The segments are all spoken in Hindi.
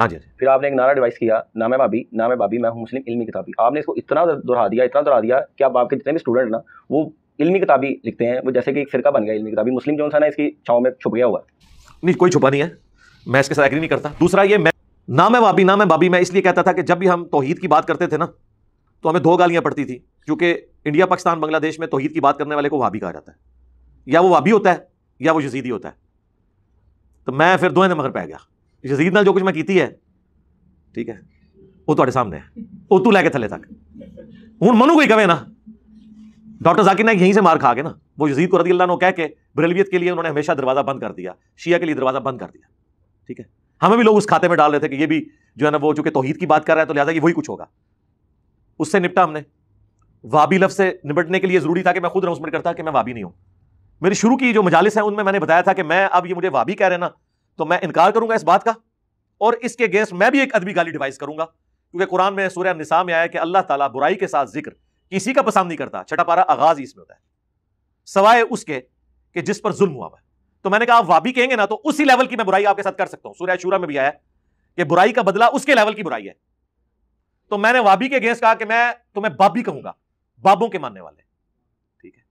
हाँ, हाँ जी फिर आपने एक नारा डिवाइस किया नाम है भाभी नाम है भाभी मैं हूँ मुस्लिम इल्मी किताबी आपने इसको इतना दोहरा दिया इतना दोहरा दिया कि आप आपके जितने भी स्टूडेंट ना वो इलमी किताबी लिखते हैं वो जैसे कि एक फिरका बन गया इल्मी किताबी मुस्लिम जो है इसकी छाव में छुप गया हुआ नहीं कोई छुपा नहीं है मैं इसके साथ एग्री नहीं करता दूसरा ये मैं नाम मैं भाभी ना मैं भाभी मैं इसलिए कहता था कि जब भी हम तोहहीद की बात करते थे ना तो हमें दो गालियाँ पड़ती थी क्योंकि इंडिया पाकिस्तान बांग्लादेश में तोहहीद की बात करने वाले को भाभी कहा जाता है या वो भाभी होता है या वो यजीदी होता है तो मैं फिर दोनों मगर पै गया जजीद ਨਾਲ जो कुछ मैं की है ठीक है वो तो सामने है ਉਹ तू लैके थले तक ਤੱਕ मनु कोई कहे ना डॉक्टर जाकिर नाइक यहीं से मार खा के ना वो यजीद को रदी कह के बरेलवियत के लिए उन्होंने हमेशा दरवाज़ा बंद कर दिया शिया के लिए दरवाज़ा बंद कर दिया ठीक है हमें भी लोग उस खाते में डाल रहे थे कि ये भी जो है ना वो चूंकि तोहहीद की बात कर रहा है तो लिहाजा कि वही कुछ होगा उससे निपटा हमने वाबी लफ्ज़ से निपटने के लिए ज़रूरी था कि मैं खुद अनाउंसमेंट करता कि मैं वाबी नहीं हूँ मेरी शुरू की जो मजालिस हैं उनमें मैंने बताया था कि मैं अब ये मुझे वाबी कह रहे ना तो मैं इनकार करूंगा इस बात का और इसके अगेंस्ट मैं भी एक अदबी गाली डिवाइस करूंगा क्योंकि कुरान में सूर्य निसा में आया कि अल्लाह ताला बुराई के साथ जिक्र किसी का पसंद नहीं करता छठा पारा आगाज ही इसमें होता है सवाए उसके कि जिस पर जुल्म हुआ हुआ तो मैंने कहा आप वाबी कहेंगे ना तो उसी लेवल की मैं बुराई आपके साथ कर सकता हूं सूर्य शूरा में भी आया कि बुराई का बदला उसके लेवल की बुराई है तो मैंने वाबी के अगेंस्ट कहा कि मैं तुम्हें बाबी कहूंगा बाबों के मानने वाले ठीक है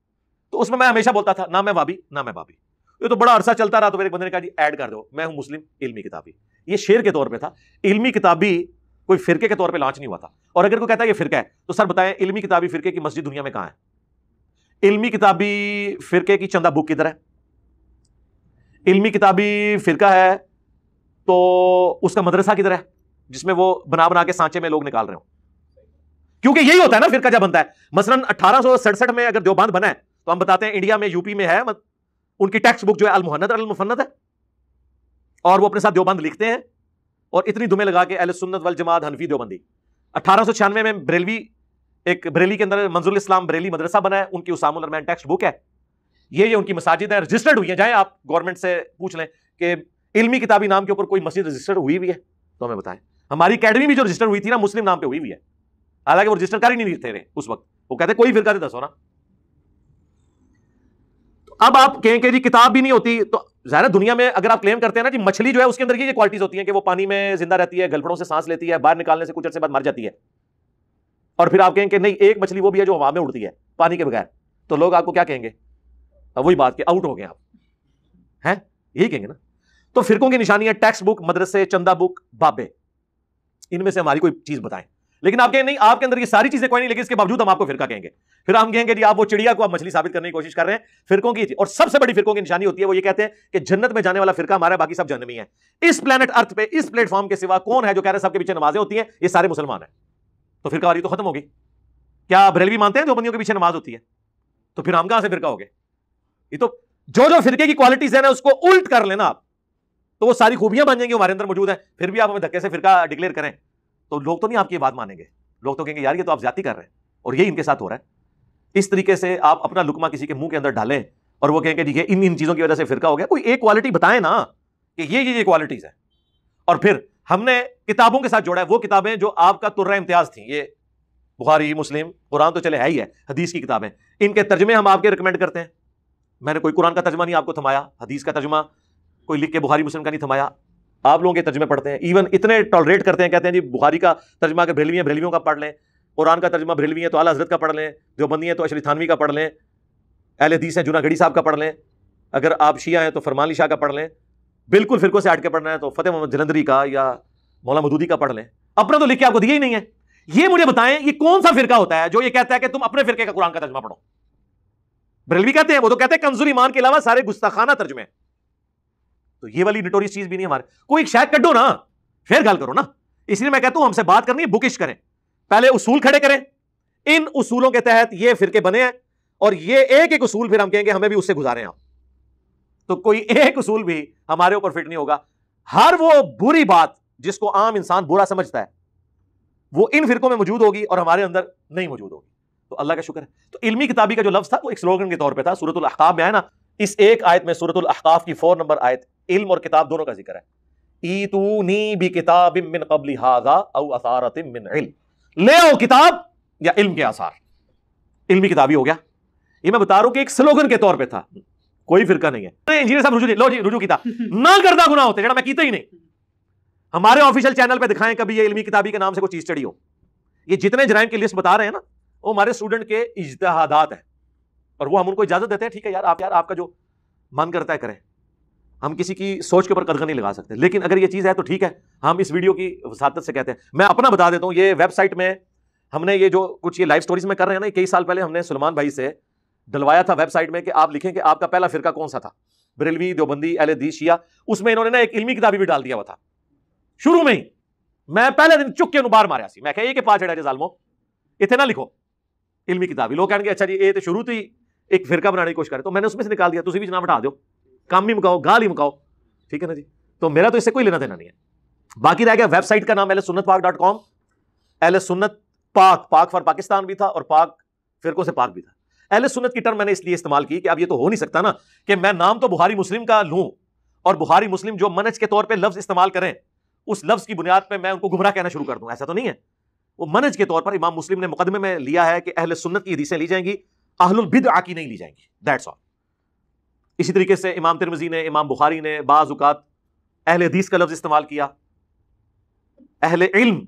तो उसमें मैं हमेशा बोलता था ना मैं बाबी ना मैं बाबी ये तो बड़ा अरसा चलता रहा तो मेरे बंदे ने कहा जी ऐड कर दो मैं हूं मुस्लिम इल्मी किताबी ये शेर के तौर पे था इल्मी किताबी कोई फिरके के तौर पे लॉन्च नहीं हुआ था और अगर कोई कहता है ये फिरका है तो सर बताएं इल्मी किताबी फिरके की मस्जिद दुनिया में कहां है इल्मी किताबी फिरके की चंदा बुक किधर है इल्मी किताबी फिरका है तो उसका मदरसा किधर है जिसमें वो बना बना के सांचे में लोग निकाल रहे हो क्योंकि यही होता है ना फिरका जब बनता है मसलन अठारह में अगर देवबांध बना है तो हम बताते हैं इंडिया में यूपी में है उनकी टेक्स्ट बुक जो है अलमुहन्नद अलमुफन्नद है और वो अपने साथ देवबंद लिखते हैं और इतनी दुमे लगा के अल सुन्नत वल जमात हनफी देवबंदी अठारह में बरेलवी एक बरेली के अंदर मंजूर इस्लाम बरेली मदरसा बना है उनकी उसामुल अरमैन टेक्स्ट बुक है ये ये उनकी मसाजिद है रजिस्टर्ड हुई है जाए आप गवर्नमेंट से पूछ लें कि इलमी किताबी नाम के ऊपर कोई मस्जिद रजिस्टर्ड हुई हुई है तो हमें बताएं हमारी अकेडमी भी जो रजिस्टर हुई थी ना मुस्लिम नाम पर हुई हुई है हालांकि वो रजिस्टर कर ही नहीं थे उस वक्त वो कहते कोई फिरका दसो ना अब आप कहें कि जी किताब भी नहीं होती तो जाहिर दुनिया में अगर आप क्लेम करते हैं ना कि मछली जो है उसके अंदर ये क्वालिटीज होती हैं कि वो पानी में जिंदा रहती है गलफड़ों से सांस लेती है बाहर निकालने से कुछ अर्से बाद मर जाती है और फिर आप कहें कि नहीं एक मछली वो भी है जो हवा में उड़ती है पानी के बगैर तो लोग आपको क्या कहेंगे वही बात कि आउट हो गए आप हैं यही कहेंगे ना तो फिरकों की निशानी है बुक मदरसे चंदा बुक बाबे इनमें से हमारी कोई चीज बताएं लेकिन आप कहें नहीं आपके अंदर ये सारी चीजें कोई नहीं लेकिन इसके बावजूद हम आपको फिरका कहेंगे फिर हम कहेंगे जी आप वो चिड़िया को आप मछली साबित करने की कोशिश कर रहे हैं फिरकों की और सबसे बड़ी फिरकों की निशानी होती है वो ये कहते हैं कि जन्नत में जाने वाला फिरका हमारा बाकी सब जन्मी है इस प्लेनेट अर्थ पे इस प्लेटफॉर्म के सिवा कौन है जो कह रहे हैं सबके पीछे नमाजें होती हैं ये सारे मुसलमान हैं तो फिर तो खत्म होगी क्या बरेलवी मानते हैं जो बंदियों के पीछे नमाज होती है तो फिर हम कहां से फिरका हो गए ये तो जो जो फिरके की क्वालिटीज है ना उसको उल्ट कर लेना आप तो वो सारी खूबियां बन जाएंगी हमारे अंदर मौजूद है फिर भी आप हमें धक्के से फिरका डिक्लेयर करें तो लोग तो नहीं आपकी बात मानेंगे लोग तो कहेंगे यार ये तो आप ज्यादा कर रहे हैं और यही इनके साथ हो रहा है इस तरीके से आप अपना लुकमा किसी के मुंह के अंदर डालें और वो कहेंगे ठीक है इन इन चीज़ों की वजह से फिरका हो गया कोई एक क्वालिटी बताए ना कि ये ये ये क्वालिटीज़ है और फिर हमने किताबों के साथ जोड़ा है वो किताबें जो आपका तुर्रा इम्तियाज थी ये बुखारी मुस्लिम कुरान तो चले है ही है हदीस की किताबें इनके तर्जमे हम आपके रिकमेंड करते हैं मैंने कोई कुरान का तर्जमा नहीं आपको थमाया हदीस का तर्जमा कोई लिख के बुखारी मुस्लिम का नहीं थमाया आप लोगों के तर्जमे पढ़ते हैं इवन इतने टॉलरेट करते हैं कहते हैं जी बुखारी का तर्जमा अगर भेलवी है भेलवियों का पढ़ लें कुरान का तर्जमा भेलवी है तो अला हजरत का पढ़ लें जो बंदी है तो अशरी थानवी का पढ़ लें अहल हदीस है जूनागढ़ी साहब का पढ़ लें अगर आप शिया हैं तो फरमानी शाह का पढ़ लें बिल्कुल फिरकों से हट के पढ़ना है तो फतेह मोहम्मद जलंधरी का या मौला मदूदी का पढ़ लें अपना तो लिख के आपको दिया ही नहीं है ये मुझे बताएं ये कौन सा फिरका होता है जो ये कहता है कि तुम अपने फिरके का कुरान का तर्जमा पढ़ो बरेलवी कहते हैं वो तो कहते हैं कमजोर ईमान के अलावा सारे गुस्ताखाना तर्जमे हैं तो ये वाली नटोरियस चीज भी नहीं हमारे कोई शायद कटो ना फिर गल करो ना इसलिए मैं कहता हूं हमसे बात करनी है बुकिश करें पहले उसूल खड़े करें इन उसूलों के तहत ये फिरके बने हैं और ये एक एक उसूल फिर हम कहेंगे हमें भी उससे गुजारे आप तो कोई एक उसूल भी हमारे ऊपर फिट नहीं होगा हर वो बुरी बात जिसको आम इंसान बुरा समझता है वो इन फिरकों में मौजूद होगी और हमारे अंदर नहीं मौजूद होगी तो अल्लाह का शुक्र है तो इल्मी किताबी का जो लफ्ज़ था वो एक स्लोगन के तौर पे था सूरत में आया ना इस एक आयत में सूरत अहकाफ की फोर नंबर आयत इल्म और किताब दोनों का जिक्र है ईतूनी भी किताब मिन कबली हाजा औ असारत मिन ले आओ किताब या इल्म के आसार इल्मी किताबी हो गया ये मैं बता रहा हूं कि एक स्लोगन के तौर पे था कोई फिरका नहीं है इंजीनियर साहब रुजू लो जी रुजू किता ना करता गुना होते जेड़ा मैं कीता ही नहीं हमारे ऑफिशियल चैनल पे दिखाएं कभी ये इल्मी किताबी के नाम से कोई चीज चढ़ी हो ये जितने जराइम की लिस्ट बता रहे हैं ना वो हमारे स्टूडेंट के इजतहादात हैं और वो हम उनको इजाजत देते हैं ठीक है यार आप यार आपका जो मन करता है करें हम किसी की सोच के ऊपर कदगर नहीं लगा सकते लेकिन अगर ये चीज़ है तो ठीक है हम इस वीडियो की वसादत से कहते हैं मैं अपना बता देता हूँ ये वेबसाइट में हमने ये जो कुछ ये लाइव स्टोरीज में कर रहे हैं ना कई साल पहले हमने सलमान भाई से डलवाया था वेबसाइट में कि आप लिखें कि आपका पहला फिरका कौन सा था बरेलवी देवबंदी एल शिया उसमें इन्होंने ना एक इलमी किताबी भी डाल दिया हुआ था शुरू में ही मैं पहले दिन चुप के अनुबार मारा सी मैं ये पाँच अड़ा जालमो इतने ना लिखो इलमी किताबी लोग कहेंगे अच्छा जी ये तो शुरू थी तो एक फिरका बनाने की कोशिश करें तो मैंने उसमें से निकाल दिया तुम्हें भी जनाब हटा दो काम भी मुकाओ गाल ही मुकाओ ठीक है ना जी तो मेरा तो इससे कोई लेना देना नहीं है बाकी रह गया वेबसाइट का नाम एल सुन्नत पाक डॉट कॉम एल सुन्नत पाक पाक फॉर पाकिस्तान भी था और पाक फिरकों से पाक भी था एल सुनत सुन्नत की टर्म मैंने इसलिए इस्तेमाल की कि अब ये तो हो नहीं सकता ना कि मैं नाम तो बुहारी मुस्लिम का लूँ और बुहारी मुस्लिम जो मनज के तौर पर लफ्ज़ इस्तेमाल करें उस लफ्ज़ की बुनियाद पर मैं उनको गुमराह कहना शुरू कर दूँ ऐसा तो नहीं है वो मनज के तौर पर इमाम मुस्लिम ने मुकदमे में लिया है कि अहल सुन्नत की हदीसें ली जाएंगी अहलबिद आकी नहीं ली जाएंगी दैट्स ऑल इसी तरीके से इमाम तिरमजी ने इमाम बुखारी ने बाज़ात अहल हदीस का लफ्ज़ इस्तेमाल किया अहल इल्म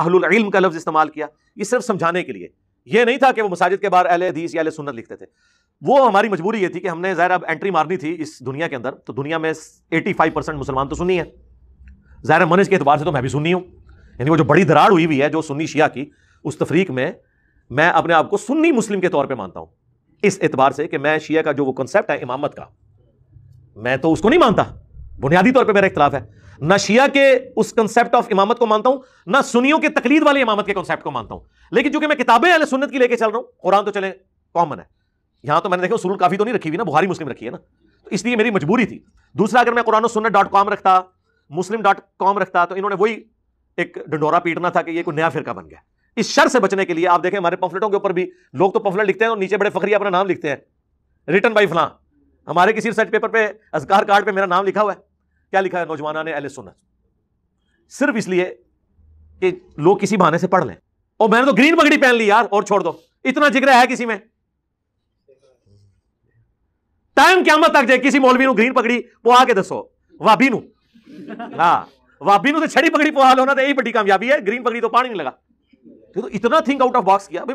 अहल का लफ्ज़ इस्तेमाल किया ये सिर्फ समझाने के लिए यह नहीं था कि वो मसाजिद के बाहर अहल हदीस या अहल सुन्नत लिखते थे वो हमारी मजबूरी ये थी कि हमने ज़ाहिर अब एंट्री मारनी थी इस दुनिया के अंदर तो दुनिया में एटी फाइव परसेंट मुसलमान तो सुनी है ज़ाहिर मनज के अतबार से तो मैं भी सुन्नी हूँ यानी वो जो बड़ी दराड़ हुई हुई है जो सुन्नी शिया की उस तफरीक में मैं अपने आप को सुन्नी मुस्लिम के तौर पर मानता हूँ इस एतबार से कि मैं शिया का जो वो कंसेप्ट है इमामत का मैं तो उसको नहीं मानता बुनियादी तौर पर मेरा इख्तलाफ है ना शिया के उस कंसेप्ट ऑफ इमामत को मानता हूं ना सुनियों के तकलीद वाले इमामत के कंसेप्ट को मानता हूं लेकिन चूंकि मैं किताबें अल सुन्नत की लेकर चल रहा हूं कुरान तो चले कॉमन है यहां तो मैंने देखा उसूल काफी तो नहीं रखी हुई ना बुहारी मुस्लिम रखी है ना तो इसलिए मेरी मजबूरी थी दूसरा अगर मैं कुरान सुनत डॉट कॉम रखता मुस्लिम डॉट कॉम रखता तो इन्होंने वही एक डंडोरा पीटना था कि ये कोई नया फिरका बन गया इस शर से बचने के लिए आप देखें हमारे पंफलेटों के ऊपर भी लोग तो पंफलेट लिखते हैं और नीचे बड़े फकरी अपना नाम लिखते हैं रिटर्न बाई फलां हमारे किसी रिसर्च पेपर पे अजगार कार्ड पे मेरा नाम लिखा हुआ है क्या लिखा है नौजवाना ने अहल सुनत सिर्फ इसलिए कि लोग किसी बहाने से पढ़ लें और मैंने तो ग्रीन पगड़ी पहन ली यार और छोड़ दो इतना जिक्र है किसी में टाइम क्या मत तक जाए किसी मौलवी ने ग्रीन पगड़ी पवा के दसो वाबी नु हाँ तो छड़ी पगड़ी पवा लो ना तो यही बड़ी कामयाबी है ग्रीन पगड़ी तो पानी नहीं लगा तो इतना थिंक आउट ऑफ बॉक्स किया भाई